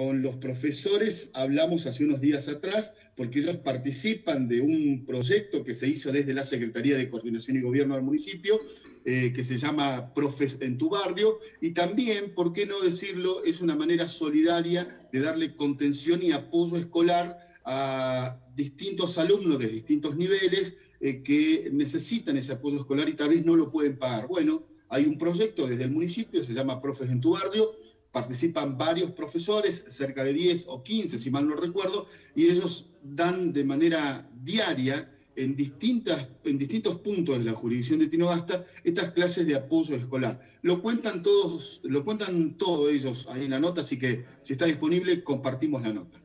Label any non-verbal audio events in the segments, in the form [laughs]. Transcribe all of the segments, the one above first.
Con los profesores hablamos hace unos días atrás porque ellos participan de un proyecto que se hizo desde la Secretaría de Coordinación y Gobierno del municipio eh, que se llama Profes en tu barrio y también, ¿por qué no decirlo? Es una manera solidaria de darle contención y apoyo escolar a distintos alumnos de distintos niveles eh, que necesitan ese apoyo escolar y tal vez no lo pueden pagar. Bueno, hay un proyecto desde el municipio, se llama Profes en tu barrio participan varios profesores, cerca de 10 o 15, si mal no recuerdo, y ellos dan de manera diaria en, distintas, en distintos puntos de la jurisdicción de Tinobasta, estas clases de apoyo escolar. Lo cuentan todos, lo cuentan todos ellos ahí en la nota, así que si está disponible, compartimos la nota.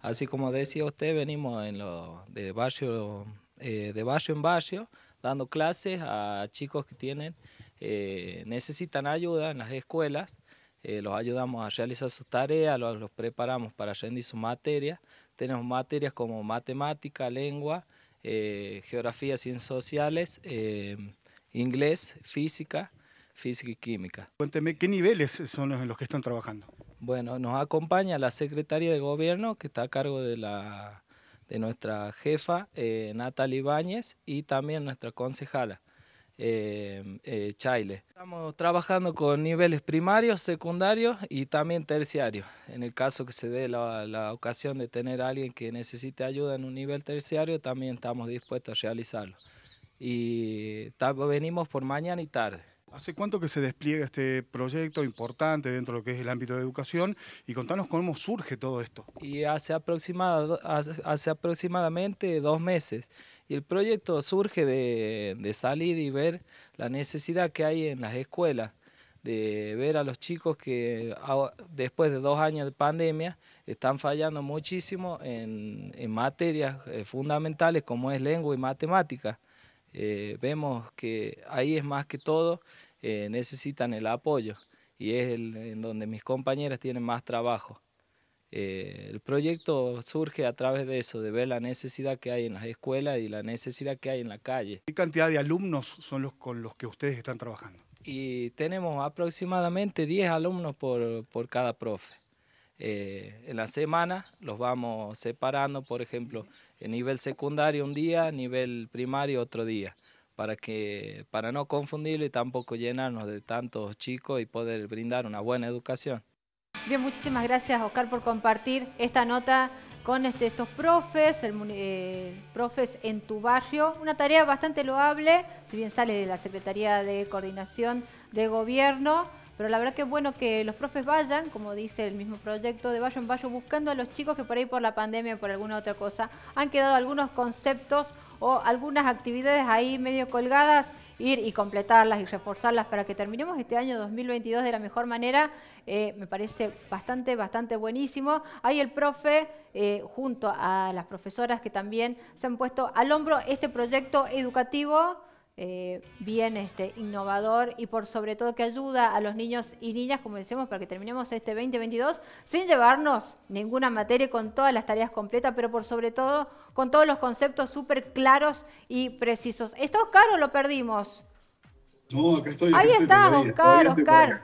Así como decía usted, venimos en lo, de, barrio, eh, de barrio en barrio dando clases a chicos que tienen, eh, necesitan ayuda en las escuelas eh, los ayudamos a realizar sus tareas, los, preparamos para rendir sus materias. Tenemos materias como matemática, lengua, eh, geografía, ciencias sociales, eh, inglés, física, física y química. Cuénteme, ¿qué niveles son los en los que están trabajando? Bueno, nos acompaña la secretaria de gobierno que está a cargo de, la, de nuestra jefa, Natalie Ibáñez, y también nuestra concejala, Chaile. Estamos trabajando con niveles primarios, secundarios y también terciarios. En el caso que se dé la, ocasión de tener a alguien que necesite ayuda en un nivel terciario, también estamos dispuestos a realizarlo. Y venimos por mañana y tarde. ¿Hace cuánto que se despliega este proyecto importante dentro de lo que es el ámbito de educación? Y contanos cómo surge todo esto. Y hace, hace aproximadamente dos meses. Y el proyecto surge de, salir y ver la necesidad que hay en las escuelas de ver a los chicos que después de dos años de pandemia están fallando muchísimo en, materias eh, fundamentales como es lengua y matemática. Eh, vemos que ahí es más que todo, eh, necesitan el apoyo y es en donde mis compañeras tienen más trabajo. Eh, el proyecto surge a través de eso, de ver la necesidad que hay en las escuelas y la necesidad que hay en la calle. ¿Qué cantidad de alumnos son los con los que ustedes están trabajando? Y tenemos aproximadamente 10 alumnos por, cada profe. Eh, en la semana los vamos separando, por ejemplo, en nivel secundario un día, nivel primario otro día, para, que, para no confundirlo y tampoco llenarnos de tantos chicos y poder brindar una buena educación. Bien, muchísimas gracias Oscar por compartir esta nota con este, estos profes, el, eh, profes en tu barrio. Una tarea bastante loable, si bien sale de la Secretaría de Coordinación de Gobierno, pero la verdad que es bueno que los profes vayan, como dice el mismo proyecto, de barrio en barrio, buscando a los chicos que por ahí por la pandemia, o por alguna otra cosa, han quedado algunos conceptos o algunas actividades ahí medio colgadas ir y completarlas y reforzarlas para que terminemos este año 2022 de la mejor manera, eh, me parece bastante, bastante buenísimo. Hay el profe, eh, junto a las profesoras que también se han puesto al hombro este proyecto educativo eh, bien este, innovador y por sobre todo que ayuda a los niños y niñas, como decimos, para que terminemos este 2022 sin llevarnos ninguna materia con todas las tareas completas, pero por sobre todo con todos los conceptos súper claros y precisos. ¿Está Oscar o lo perdimos? No, acá estoy. Ahí está, Oscar, Oscar.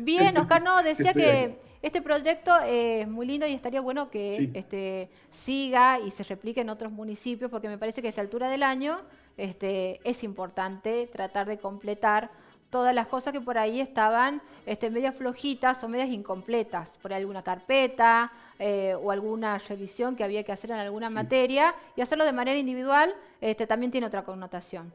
Bien, [laughs] Oscar, no, decía que... Este proyecto eh, es muy lindo y estaría bueno que este, siga y se replique en otros municipios, porque me parece que a esta altura del año este, es importante tratar de completar todas las cosas que por ahí estaban este, medias flojitas o medias incompletas, por alguna carpeta eh, o alguna revisión que había que hacer en alguna materia, y hacerlo de manera individual este, también tiene otra connotación.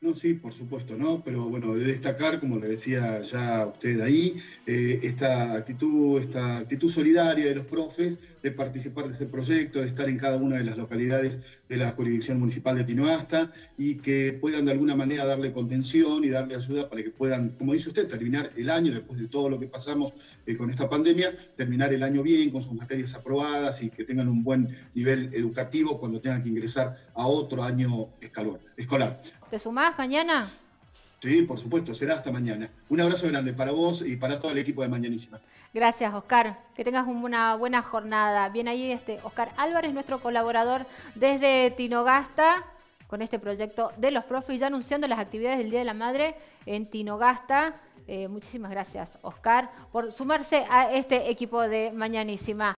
No, sí, por supuesto, ¿no? Pero bueno, de destacar, como le decía ya usted ahí, eh, esta actitud, esta actitud solidaria de los profes, de participar de ese proyecto, de estar en cada una de las localidades de la jurisdicción municipal de Tinoasta y que puedan de alguna manera darle contención y darle ayuda para que puedan, como dice usted, terminar el año, después de todo lo que pasamos eh, con esta pandemia, terminar el año bien, con sus materias aprobadas y que tengan un buen nivel educativo cuando tengan que ingresar a otro año escolar mañana? Sí, por supuesto, será hasta mañana. Un abrazo grande para vos y para todo el equipo de Mañanísima. Gracias, Oscar. Que tengas una buena jornada. Bien ahí, este Oscar Álvarez, nuestro colaborador desde Tinogasta, con este proyecto de los profes, ya anunciando las actividades del Día de la Madre en Tinogasta. Eh, muchísimas gracias, Oscar, por sumarse a este equipo de Mañanísima.